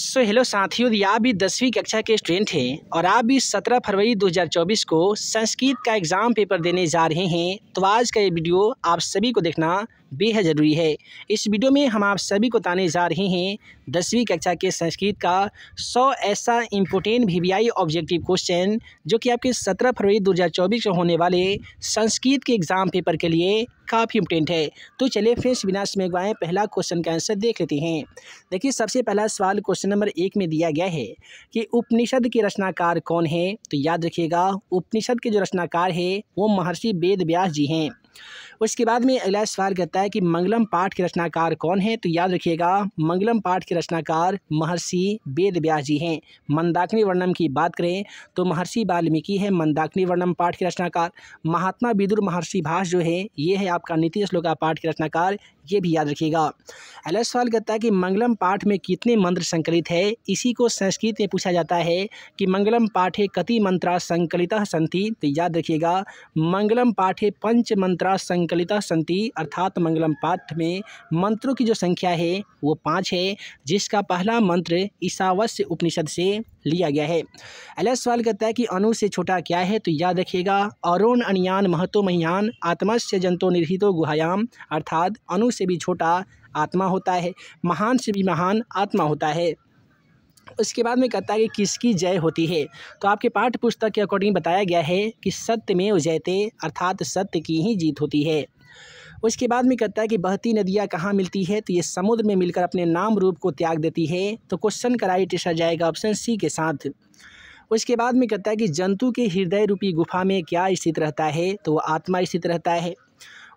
so hello साथियों आप भी दसवीं कक्षा के स्टूडेंट हैं और आप भी सत्रह फरवरी 2024 को संस्कृत का एग्ज़ाम पेपर देने जा रहे हैं तो आज का ये वीडियो आप सभी को देखना बेहद ज़रूरी है इस वीडियो में हम आप सभी को ताने जा रहे हैं दसवीं कक्षा के संस्कृत का सौ ऐसा इम्पोर्टेंट आई ऑब्जेक्टिव क्वेश्चन जो कि आपके सत्रह फरवरी दो हज़ार चौबीस को होने वाले संस्कृत के एग्ज़ाम पेपर के लिए काफ़ी इम्पोर्टेंट है तो चलिए फ्रेंड्स बिना में पहला क्वेश्चन का आंसर देख लेते हैं देखिए सबसे पहला सवाल क्वेश्चन नंबर एक में दिया गया है कि उपनिषद के रचनाकार कौन है तो याद रखिएगा उपनिषद के जो रचनाकार है वो महर्षि वेद व्यास जी हैं उसके बाद में अगला सवाल कहता है कि मंगलम पाठ के रचनाकार कौन है तो याद रखिएगा मंगलम पाठ के रचनाकार महर्षि वेद व्यास जी हैं मंदाकिनी वर्णम की बात करें तो महर्षि वाल्मीकि है मंदाकिनी वर्णम पाठ के रचनाकार महात्मा विदुर महर्षि भाष जो है ये है आपका नीति श्लोका पाठ के रचनाकार ये भी याद रखिएगा अगला सवाल कहता है कि मंगलम पाठ में कितने मंत्र संकलित है इसी को संस्कृत में पूछा जाता है कि मंगलम पाठे कति मंत्रा संकलित संति तो याद रखिएगा मंगलम पाठे पंच मंत्रा संकलित संकलिता संति अर्थात मंगलम पाठ में मंत्रों की जो संख्या है वो पाँच है जिसका पहला मंत्र ईसावस्य उपनिषद से लिया गया है अगला सवाल कहता है कि अनु से छोटा क्या है तो याद रखिएगा अरुण अनियान महतो महियान आत्मा से जंतो निर्हितो गुहायाम अर्थात अनु से भी छोटा आत्मा होता है महान से भी महान आत्मा होता है उसके बाद में कहता है कि किसकी जय होती है तो आपके पाठ्य पुस्तक के अकॉर्डिंग बताया गया है कि सत्य में जयते अर्थात सत्य की ही जीत होती है उसके बाद में कहता है कि बहती नदियाँ कहाँ मिलती है तो ये समुद्र में मिलकर अपने नाम रूप को त्याग देती है तो क्वेश्चन का राइट आंसर जाएगा ऑप्शन सी के साथ उसके बाद में कहता है कि जंतु के हृदय रूपी गुफा में क्या स्थित रहता है तो वह आत्मा स्थित रहता है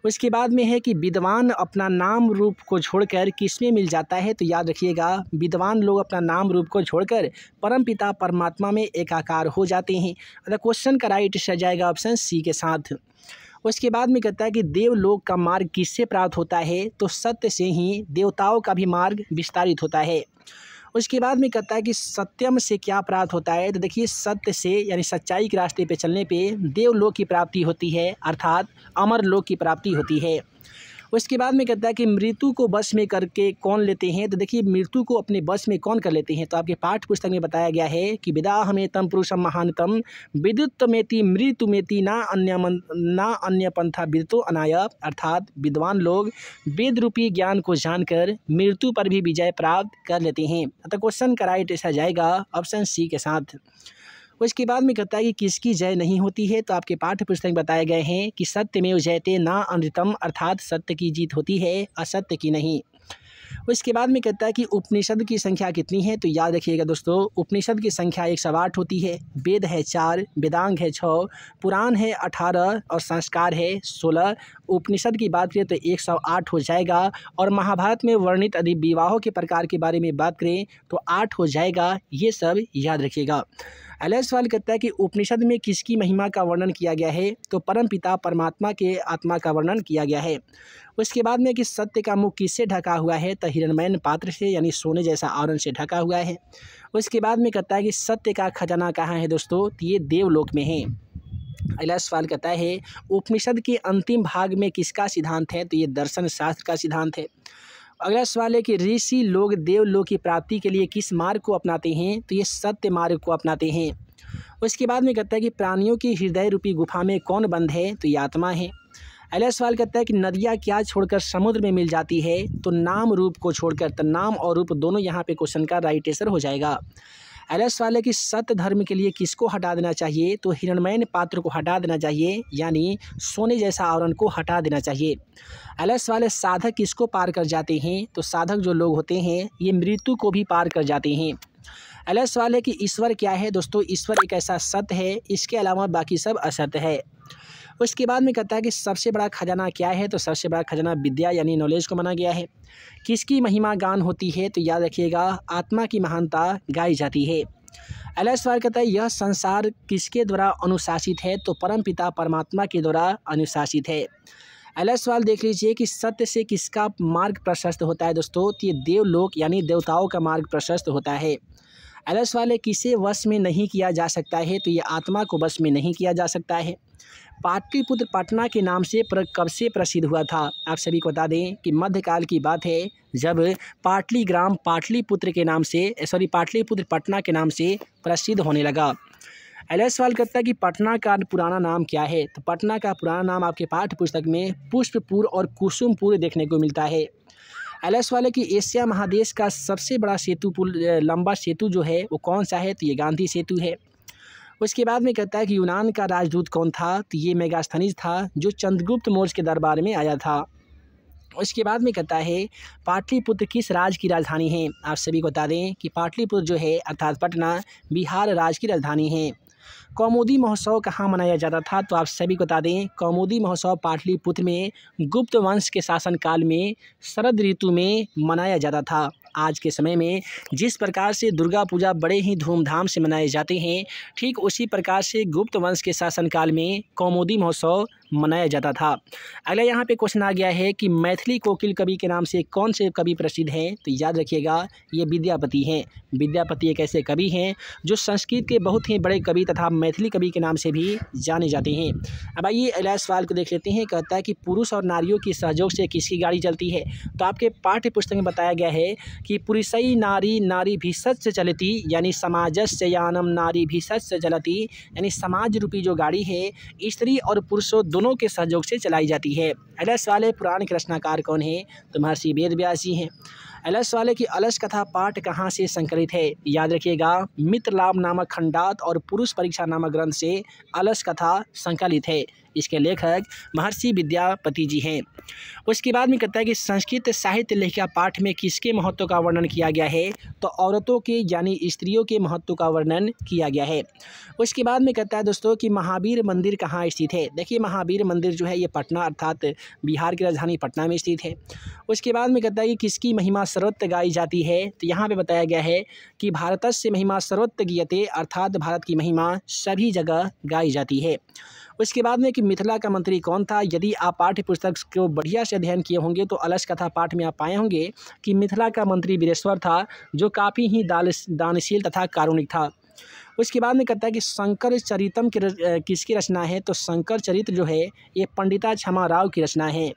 उसके बाद में है कि विद्वान अपना नाम रूप को छोड़कर किसमें मिल जाता है तो याद रखिएगा विद्वान लोग अपना नाम रूप को छोड़कर परम पिता परमात्मा में एकाकार हो जाते हैं अगर क्वेश्चन का राइट सह जाएगा ऑप्शन सी के साथ उसके बाद में कहता है कि देवलोक का मार्ग किससे प्राप्त होता है तो सत्य से ही देवताओं का भी मार्ग विस्तारित होता है उसके बाद में कहता है कि सत्यम से क्या प्राप्त होता है तो देखिए सत्य से यानी सच्चाई के रास्ते पे चलने पे देवलोक की प्राप्ति होती है अर्थात अमर लोक की प्राप्ति होती है उसके बाद में कहता है कि मृत्यु को बस में करके कौन लेते हैं तो देखिए मृत्यु को अपने बस में कौन कर लेते हैं तो आपके पाठ पुस्तक में बताया गया है कि विदा हमें तम पुरुषम महानतम विद्युत मेति मृत्यु मेति ना अन्य मन ना अन्य पंथा विद्युतो अनाय अर्थात विद्वान लोग वेद रूपी ज्ञान को जानकर मृत्यु पर भी विजय प्राप्त कर लेते हैं अतः क्वेश्चन का राइट ऐसा जाएगा ऑप्शन सी के साथ उसके बाद में कहता है कि किसकी जय नहीं होती है तो आपके पाठ्य पुस्तक में बताए गए हैं कि सत्य में जयते ना अमृतम अर्थात सत्य की जीत होती है असत्य की नहीं उसके बाद में कहता है कि उपनिषद की संख्या कितनी है तो याद रखिएगा दोस्तों उपनिषद की संख्या एक सौ आठ होती है वेद है चार वेदांग है छः पुराण है अठारह और संस्कार है सोलह उपनिषद की बात करें तो एक सौ आठ हो जाएगा और महाभारत में वर्णित अधि विवाहों के प्रकार के बारे में बात करें तो आठ हो जाएगा ये सब याद रखिएगा अगला सवाल करता है कि उपनिषद में किसकी महिमा का वर्णन किया गया है तो परम पिता परमात्मा के आत्मा का वर्णन किया गया है उसके बाद में कि सत्य का मुख किससे ढका हुआ है तो हिरणमयन पात्र से यानी सोने जैसा आवरण से ढका हुआ है उसके बाद में कहता है कि सत्य का खजाना कहाँ है दोस्तों तो ये देवलोक में है अगला सवाल कहता है उपनिषद के अंतिम भाग में किसका सिद्धांत है तो ये दर्शन शास्त्र का सिद्धांत है अगला सवाल है कि ऋषि लोग देवलोक की प्राप्ति के लिए किस मार्ग को अपनाते हैं तो ये सत्य मार्ग को अपनाते हैं उसके बाद में कहता है कि प्राणियों की हृदय रूपी गुफा में कौन बंद है तो ये आत्मा है अगला सवाल कहता है कि नदियाँ क्या छोड़कर समुद्र में मिल जाती है तो नाम रूप को छोड़कर तो नाम और रूप दोनों यहाँ पे क्वेश्चन का राइट आंसर हो जाएगा अगला वाले की सत्य धर्म के लिए किसको हटा देना चाहिए तो हिरणमयन पात्र को हटा देना चाहिए यानी सोने जैसा आवरण को हटा देना चाहिए अगला वाले साधक किसको पार कर जाते हैं तो साधक जो लोग होते हैं ये मृत्यु को भी पार कर जाते हैं अगला वाले की ईश्वर क्या है दोस्तों ईश्वर एक ऐसा सत्य है इसके अलावा बाकी सब असत्य है उसके बाद में कहता है कि सबसे बड़ा खजाना क्या है तो सबसे बड़ा खजाना विद्या यानी नॉलेज को माना गया है किसकी महिमा गान होती है तो याद रखिएगा आत्मा की महानता गाई जाती है अल्लाह सवाल कहता है यह संसार किसके द्वारा अनुशासित है तो परम पिता परमात्मा के द्वारा अनुशासित है अगला सवाल देख लीजिए कि सत्य से किसका मार्ग प्रशस्त होता है दोस्तों तो ये देवलोक यानी देवताओं का मार्ग प्रशस्त होता है अगला सवाल है किसे वश में नहीं किया जा सकता है तो ये आत्मा को वश में नहीं किया जा सकता है पाटलिपुत्र पटना के नाम से कब से प्रसिद्ध हुआ था आप सभी को बता दें कि मध्यकाल की बात है जब पाटली ग्राम पाटलिपुत्र के नाम से सॉरी पाटलिपुत्र पटना के नाम से प्रसिद्ध होने लगा अगला सवाल करता है कि पटना का पुराना नाम क्या है तो पटना का पुराना नाम आपके पाठ्य पुस्तक में पुष्पपुर और कुसुमपुर देखने को मिलता है अगला सवाल है कि एशिया महादेश का सबसे बड़ा सेतु पुल लंबा सेतु जो है वो कौन सा है तो ये गांधी सेतु है उसके बाद में कहता है कि यूनान का राजदूत कौन था तो ये मेगास्थनीज था जो चंद्रगुप्त मौर्य के दरबार में आया था उसके बाद में कहता है पाटलिपुत्र किस राज्य की राजधानी है आप सभी को बता दें कि पाटलिपुत्र जो है अर्थात पटना बिहार राज्य की राजधानी है कौमुदी महोत्सव कहाँ मनाया जाता था तो आप सभी को बता दें कौमुदी महोत्सव पाटलिपुत्र में गुप्त वंश के शासनकाल में शरद ऋतु में मनाया जाता था आज के समय में जिस प्रकार से दुर्गा पूजा बड़े ही धूमधाम से मनाए जाते हैं ठीक उसी प्रकार से गुप्त वंश के शासनकाल में कौमोदी महोत्सव मनाया जाता था अगला यहाँ पे क्वेश्चन आ गया है कि मैथिली कोकिल कवि के नाम से कौन से कवि प्रसिद्ध हैं तो याद रखिएगा ये विद्यापति हैं विद्यापति एक ऐसे कवि हैं जो संस्कृत के बहुत ही बड़े कवि तथा मैथिली कवि के नाम से भी जाने जाते हैं अब आइए अगला सवाल को देख लेते हैं कहता है कि पुरुष और नारियों के सहयोग से किसकी गाड़ी चलती है तो आपके पाठ्य पुस्तक में बताया गया है कि पुरुषई नारी नारी भी सच से चलती यानी समाज से यानम नारी भी सच से चलती यानी समाज रूपी जो गाड़ी है स्त्री और पुरुषों दोनों दोनों के सहयोग से चलाई जाती है अलस वाले पुराण के रचनाकार कौन है तो महर्षि वेद व्यास जी हैं एलस वाले की अलस कथा पाठ कहाँ से संकलित है याद रखिएगा मित्र लाभ नामक खंडात और पुरुष परीक्षा नामक ग्रंथ से अलस कथा संकलित है इसके लेखक महर्षि विद्यापति जी हैं उसके बाद में कहता है कि संस्कृत साहित्य लेखिका पाठ में किसके महत्व का वर्णन किया गया है तो औरतों के यानी स्त्रियों के महत्व का वर्णन किया गया है उसके बाद में कहता है दोस्तों कि महावीर मंदिर कहाँ स्थित है देखिए महावीर मंदिर जो है ये पटना अर्थात बिहार की राजधानी पटना में स्थित है उसके बाद में कहता है कि किसकी महिमा सर्वत्र गाई जाती है तो यहाँ पर बताया गया है कि भारत से महिमा सर्वत्र गीयते अर्थात भारत की महिमा सभी जगह गाई जाती है उसके बाद में कि मिथिला का मंत्री कौन था यदि आप पाठ्य पुस्तक को बढ़िया से अध्ययन किए होंगे तो अलस कथा पाठ में आप पाए होंगे कि मिथिला का मंत्री वीरेश्वर था जो काफ़ी ही दानशील तथा कारुणिक था उसके बाद में कहता है कि शंकर चरितम की किसकी रचना है तो शंकर चरित्र जो है ये पंडिता क्षमा राव की रचना है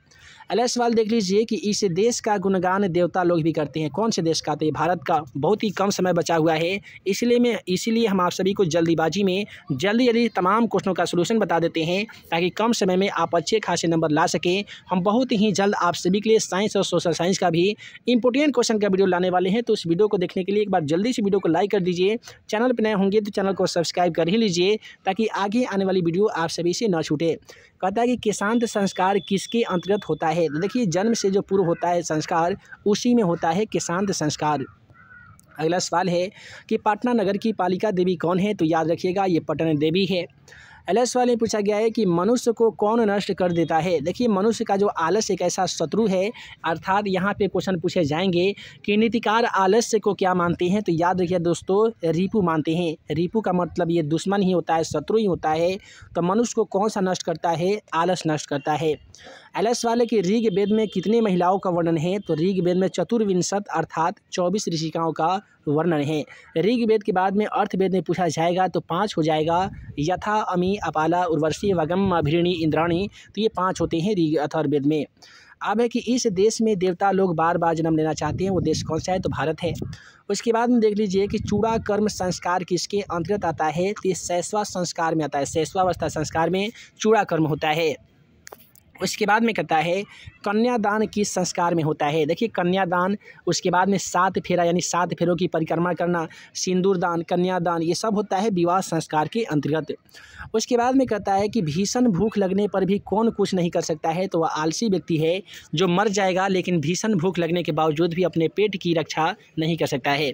अगला सवाल देख लीजिए कि इस देश का गुणगान देवता लोग भी करते हैं कौन से देश का तो ये भारत का बहुत ही कम समय बचा हुआ है इसलिए मैं इसीलिए हम आप सभी को जल्दीबाजी में जल्दी जल्दी तमाम क्वेश्चनों का सोल्यूशन बता देते हैं ताकि कम समय में आप अच्छे खासे नंबर ला सकें हम बहुत ही जल्द आप सभी के लिए साइंस और सोशल साइंस का भी इंपोर्टेंट क्वेश्चन का वीडियो लाने वाले हैं तो उस वीडियो को देखने के लिए एक बार जल्दी से वीडियो को लाइक कर दीजिए चैनल पर नए होंगे तो चैनल को सब्सक्राइब कर ही लीजिए ताकि आगे आने वाली वीडियो आप सभी से न छूटे कहता है कि किसान तो संस्कार किसके अंतर्गत होता है देखिए जन्म से जो पूर्व होता है संस्कार उसी में होता है किसान तो संस्कार अगला सवाल है कि पटना नगर की पालिका देवी कौन है तो याद रखिएगा ये पटना देवी है एलएस वाले में पूछा गया है कि मनुष्य को कौन नष्ट कर देता है देखिए मनुष्य का जो आलस्य एक ऐसा शत्रु है अर्थात यहाँ पे क्वेश्चन पूछे जाएंगे कि नीतिकार आलस्य को क्या मानते हैं तो याद रखिए दोस्तों रिपू मानते हैं रिपू का मतलब ये दुश्मन ही होता है शत्रु ही होता है तो मनुष्य को कौन सा नष्ट करता है आलस नष्ट करता है एलएस वाले की ऋग वेद में कितनी महिलाओं का वर्णन है तो ऋग वेद में चतुर्विंशत अर्थात चौबीस ऋषिकाओं का वर्णन है ऋग वेद के बाद में अर्थवेद में पूछा जाएगा तो पाँच हो जाएगा यथा अमी अपाला उर्वशी वगम अभिणी इंद्राणी तो ये पाँच होते हैं ऋग अथर्वेद में अब है कि इस देश में देवता लोग बार बार जन्म लेना चाहते हैं वो देश कौन सा है तो भारत है उसके बाद में देख लीजिए कि चूड़ा कर्म संस्कार किसके अंतर्गत आता है तो ये संस्कार में आता है सैसवावस्था संस्कार में चूड़ा कर्म होता है उसके बाद में कहता है कन्यादान किस संस्कार में होता है देखिए कन्यादान उसके बाद में सात फेरा यानी सात फेरों की परिक्रमा करना सिंदूर दान कन्यादान ये सब होता है विवाह संस्कार के अंतर्गत उसके बाद में कहता है कि भीषण भूख लगने पर भी कौन कुछ नहीं कर सकता है तो वह आलसी व्यक्ति है जो मर जाएगा लेकिन भीषण भूख लगने के बावजूद भी अपने पेट की रक्षा नहीं कर सकता है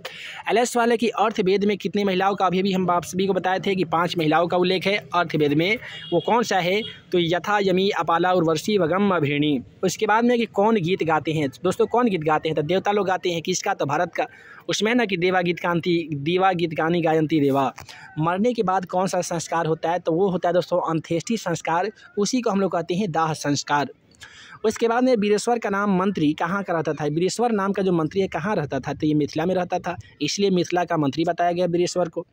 एलएस वाले की अर्थवेद में कितनी महिलाओं का अभी भी हम आप सभी को बताए थे कि पाँच महिलाओं का उल्लेख है अर्थवेद में वो कौन सा है तो यथा यमी अपाला उर्वर्षी वगम अभिणी उसके उसके बाद में कि कौन गीत गाते हैं दोस्तों कौन गीत गाते हैं तो देवता लोग गाते हैं किसका तो भारत का उसमें ना कि देवा गीत कांति देवा गीत गानी गायंती देवा मरने के बाद कौन सा संस्कार होता है तो वो होता है दोस्तों अंत्येष्टि संस्कार उसी को हम लोग कहते हैं दाह संस्कार उसके बाद में बीरेश्वर का नाम मंत्री कहाँ का रहता था बीरेश्वर नाम का जो मंत्री है कहाँ रहता था तो ये मिथिला में रहता था इसलिए मिथिला का मंत्री बताया गया बीरेश्वर को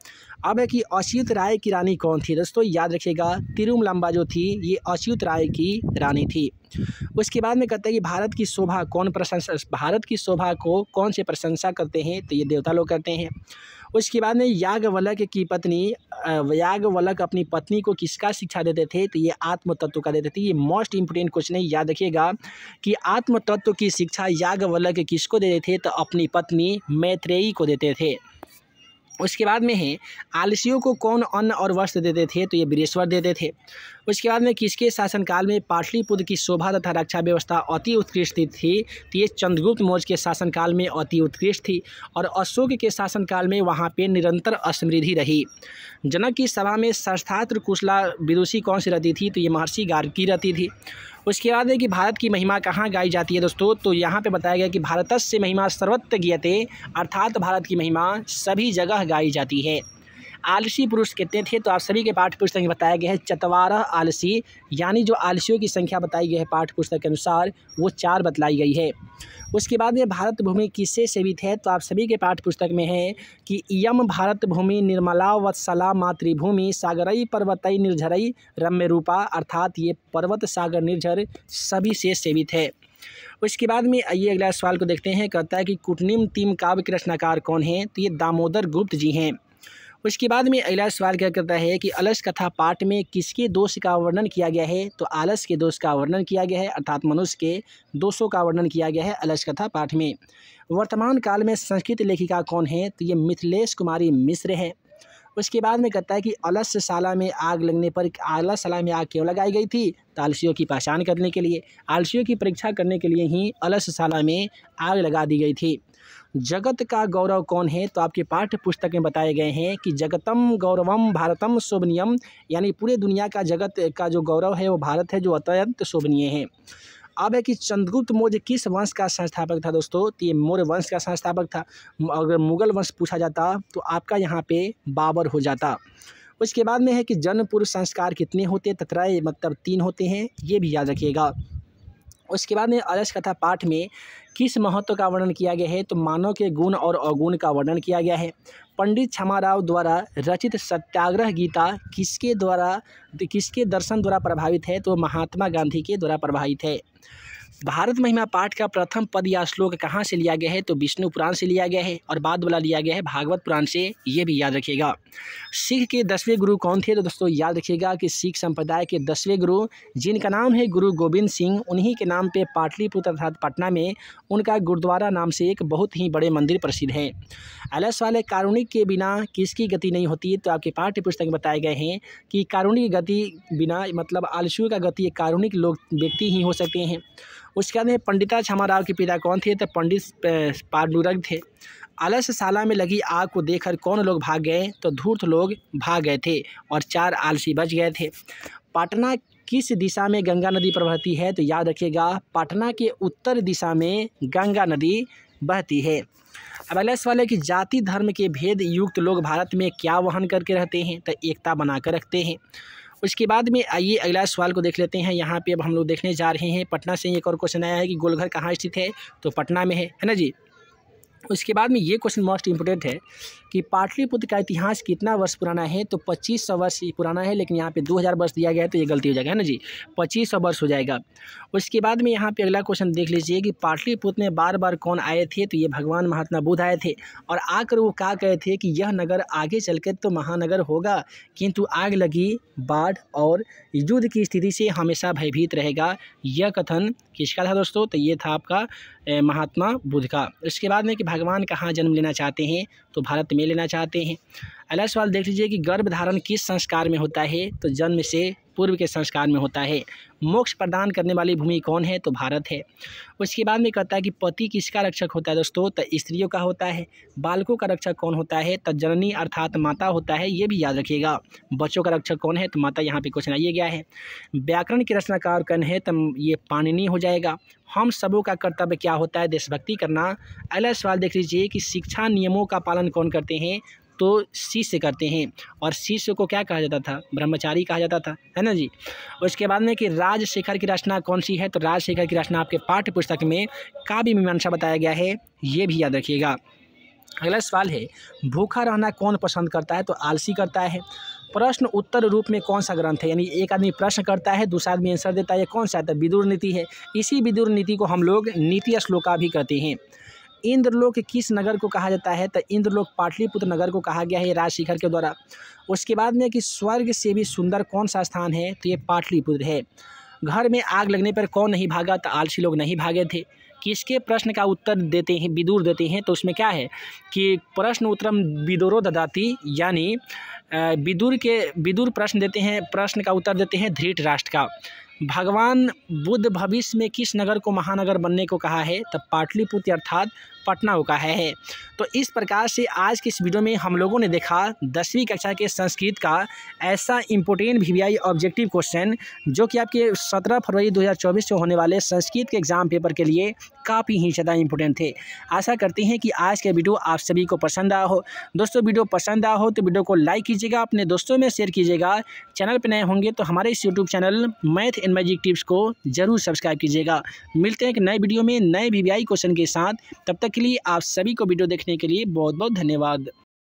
अब है कि अच्युत राय की रानी कौन थी दोस्तों याद रखिएगा तिरुमलम्बा जो थी ये अच्युत राय की रानी थी उसके बाद में कहते हैं कि भारत की शोभा कौन प्रशंसा भारत की शोभा को कौन से प्रशंसा करते हैं तो ये देवता लोग करते हैं उसके बाद में यागवलक की पत्नी याज्ञवल्क अपनी पत्नी को किसका शिक्षा देते थे तो ये आत्म तत्व का देते थे ये मोस्ट इंपोर्टेंट क्वेश्चन है याद रखिएगा कि आत्म तत्व की शिक्षा याज्ञवल्क किसको देते थे तो अपनी पत्नी मैत्रेयी को देते थे उसके बाद में है आलसियों को कौन अन्न और वस्त्र देते थे तो ये बीरेश्वर देते थे उसके बाद में किसके शासनकाल में पाटलिपुत्र की शोभा तथा रक्षा व्यवस्था अति उत्कृष्ट थी तो ये चंद्रगुप्त मौर्य के शासनकाल में अति उत्कृष्ट थी और अशोक के शासनकाल में वहाँ पे निरंतर समृद्धि रही जनक की सभा में शस्त्रात्र कुशला विदुषी कौन सी रहती थी तो ये महर्षि गार्ग रहती थी उसके बाद है कि भारत की महिमा कहाँ गाई जाती है दोस्तों तो यहाँ पर बताया गया कि भारत से महिमा सर्वत्र गीयते अर्थात भारत की महिमा सभी जगह गाई जाती है आलसी पुरुष कितने थे तो आप सभी के पाठ पुस्तक में बताया गया है चतवारह आलसी यानी जो आलसियों की संख्या बताई गई है पाठ पुस्तक के अनुसार वो चार बतलाई गई है उसके बाद में भारत भूमि किससे सेवित है तो आप सभी के पाठ पुस्तक में है कि यम भारत भूमि निर्मला वत्सला मातृभूमि सागरई पर्वतई निर्झरई रम्य रूपा अर्थात ये पर्वत सागर निर्झर सभी से सेवित है उसके बाद में आइए अगला सवाल को देखते हैं कहता है कि कुटनिम तीम काव्य रचनाकार कौन है तो ये दामोदर गुप्त जी हैं उसके बाद में अगला सवाल क्या करता है कि अलस कथा पाठ में किसके दोष का वर्णन किया गया है तो आलस के दोष का वर्णन किया गया है अर्थात मनुष्य के दोषों का वर्णन किया गया है अलस कथा पाठ में वर्तमान काल में संस्कृत लेखिका कौन है तो ये मिथिलेश कुमारी मिश्र है उसके बाद में कहता है कि शाला में आग लगने पर शाला में आग क्यों लगाई गई थी तो की पहचान करने के लिए आलसियों की परीक्षा करने के लिए ही शाला में आग लगा दी गई थी जगत का गौरव कौन है तो आपके पाठ्य पुस्तक में बताए गए हैं कि जगतम गौरवम भारतम शोभनीयम यानी पूरे दुनिया का जगत का जो गौरव है वो भारत है जो अत्यंत शोभनीय है अब है कि चंद्रगुप्त मौर्य किस वंश का संस्थापक था दोस्तों तो ये मौर्य वंश का संस्थापक था अगर मुगल वंश पूछा जाता तो आपका यहाँ पे बाबर हो जाता उसके बाद में है कि जन्म पूर्व संस्कार कितने होते तत्रय मतलब तीन होते हैं ये भी याद रखिएगा उसके बाद में आदर्श कथा पाठ में किस महत्व का वर्णन किया गया है तो मानव के गुण और अवगुण का वर्णन किया गया है पंडित क्षमाराव द्वारा रचित सत्याग्रह गीता किसके द्वारा किसके दर्शन द्वारा प्रभावित है तो महात्मा गांधी के द्वारा प्रभावित है भारत महिमा पाठ का प्रथम पद या श्लोक कहाँ से लिया गया है तो विष्णु पुराण से लिया गया है और बाद वाला लिया गया है भागवत पुराण से ये भी याद रखिएगा सिख के दसवें गुरु कौन थे तो दोस्तों याद रखिएगा कि सिख संप्रदाय के दसवें गुरु जिनका नाम है गुरु गोविंद सिंह उन्हीं के नाम पर पाटलिपुत्र अर्थात पटना में उनका गुरुद्वारा नाम से एक बहुत ही बड़े मंदिर प्रसिद्ध है अलस वाले कारुणिक के बिना किसकी गति नहीं होती तो आपके पाठ्य पुस्तक में बताए गए हैं कि कारुणिक गति बिना मतलब आलसू का गति कारुणिक लोग व्यक्ति ही हो सकते हैं उसके बाद में पंडिता हमारा राव के पिता कौन थे तो पंडित पांडुरग थे शाला में लगी आग को देखकर कौन लोग भाग गए तो धूर्त लोग भाग गए थे और चार आलसी बच गए थे पटना किस दिशा में गंगा नदी प्रवहती है तो याद रखिएगा पटना के उत्तर दिशा में गंगा नदी बहती है अब अगला सवाल है कि जाति धर्म के भेद युक्त लोग भारत में क्या वहन करके रहते हैं तो एकता बनाकर रखते हैं उसके बाद में आइए अगला सवाल को देख लेते हैं यहाँ पे अब हम लोग देखने जा रहे हैं पटना से एक और क्वेश्चन आया है कि गोलघर कहाँ स्थित है तो पटना में है है ना जी उसके बाद में ये क्वेश्चन मोस्ट इम्पोर्टेंट है कि पाटलिपुत्र का इतिहास कितना वर्ष पुराना है तो पच्चीस सौ वर्ष पुराना है लेकिन यहाँ पे दो हज़ार वर्ष दिया गया है तो ये गलती हो जाएगा है ना जी पच्चीस सौ वर्ष हो जाएगा उसके बाद में यहाँ पे अगला क्वेश्चन देख लीजिए कि पाटलिपुत्र में बार बार कौन आए थे तो ये भगवान महात्मा बुद्ध आए थे और आकर वो कहा गए थे कि यह नगर आगे चलकर तो महानगर होगा किंतु आग लगी बाढ़ और युद्ध की स्थिति से हमेशा भयभीत रहेगा यह कथन किसका था दोस्तों तो ये था आपका महात्मा बुद्ध का इसके बाद में कि भगवान कहाँ जन्म लेना चाहते हैं तो भारत में लेना चाहते हैं अगला सवाल देख लीजिए कि गर्भ धारण किस संस्कार में होता है तो जन्म से पूर्व के संस्कार में होता है मोक्ष प्रदान करने वाली भूमि कौन है तो भारत है उसके बाद में कहता है कि पति किसका रक्षक होता है दोस्तों तो स्त्रियों का होता है बालकों का रक्षक कौन होता है तो जननी अर्थात माता होता है ये भी याद रखिएगा बच्चों का रक्षक कौन है तो माता यहाँ पे क्वेश्चन आइए गया है व्याकरण का रचनाकार कौन है तो ये पाणिनी हो जाएगा हम सबों का कर्तव्य क्या होता है देशभक्ति करना अगला सवाल देख लीजिए कि शिक्षा नियमों का पालन कौन करते हैं तो शिष्य करते हैं और शिष्य को क्या कहा जाता था ब्रह्मचारी कहा जाता था है ना जी उसके बाद में कि राजशेखर की रचना कौन सी है तो राजशेखर की रचना आपके पाठ्य पुस्तक में काव्य मीमांसा बताया गया है ये भी याद रखिएगा अगला सवाल है भूखा रहना कौन पसंद करता है तो आलसी करता है प्रश्न उत्तर रूप में कौन सा ग्रंथ है यानी एक आदमी प्रश्न करता है दूसरा आदमी आंसर देता है कौन सा आता है तो विदुर नीति है इसी विदुर नीति को हम लोग नीति श्लोका भी कहते हैं इंद्रलोक किस नगर को कहा जाता है तो इंद्रलोक पाटलिपुत्र नगर को कहा गया है राजशिखर के द्वारा उसके बाद में कि स्वर्ग से भी सुंदर कौन सा स्थान है तो ये पाटलिपुत्र है घर में आग लगने पर कौन नहीं भागा तो आलसी लोग नहीं भागे थे किसके प्रश्न का उत्तर देते हैं विदुर देते हैं तो उसमें क्या है कि प्रश्न उत्तरम विदुरो ददाती यानी विदुर के विदुर प्रश्न देते हैं प्रश्न का उत्तर देते हैं धृट राष्ट्र का भगवान बुद्ध भविष्य में किस नगर को महानगर बनने को कहा है तब पाटलिपुत्र अर्थात पटना का है तो इस प्रकार से आज की इस वीडियो में हम लोगों ने देखा दसवीं कक्षा के संस्कृत का ऐसा इम्पोर्टेंट वी ऑब्जेक्टिव क्वेश्चन जो कि आपके सत्रह फरवरी 2024 को होने वाले संस्कृत के एग्ज़ाम पेपर के लिए काफ़ी ही ज़्यादा इंपोर्टेंट थे आशा करते हैं कि आज का वीडियो आप सभी को पसंद आया हो दोस्तों वीडियो पसंद आया हो तो वीडियो को लाइक कीजिएगा अपने दोस्तों में शेयर कीजिएगा चैनल पर नए होंगे तो हमारे इस YouTube channel math and magic tips को जरूर सब्सक्राइब कीजिएगा मिलते हैं एक नए वीडियो में नए वी क्वेश्चन के साथ तब तक तक के लिए आप सभी को वीडियो देखने के लिए बहुत बहुत धन्यवाद